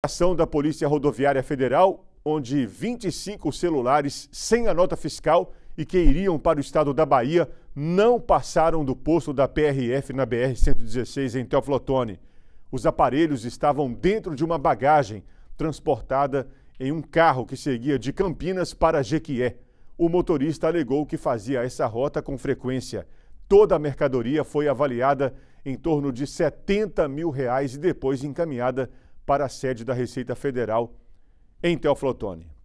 ação da Polícia Rodoviária Federal, onde 25 celulares sem a nota fiscal e que iriam para o estado da Bahia não passaram do posto da PRF na BR-116 em Teoflotone. Os aparelhos estavam dentro de uma bagagem transportada em um carro que seguia de Campinas para Jequié. O motorista alegou que fazia essa rota com frequência. Toda a mercadoria foi avaliada em torno de 70 mil reais e depois encaminhada para a sede da Receita Federal em Teoflotone.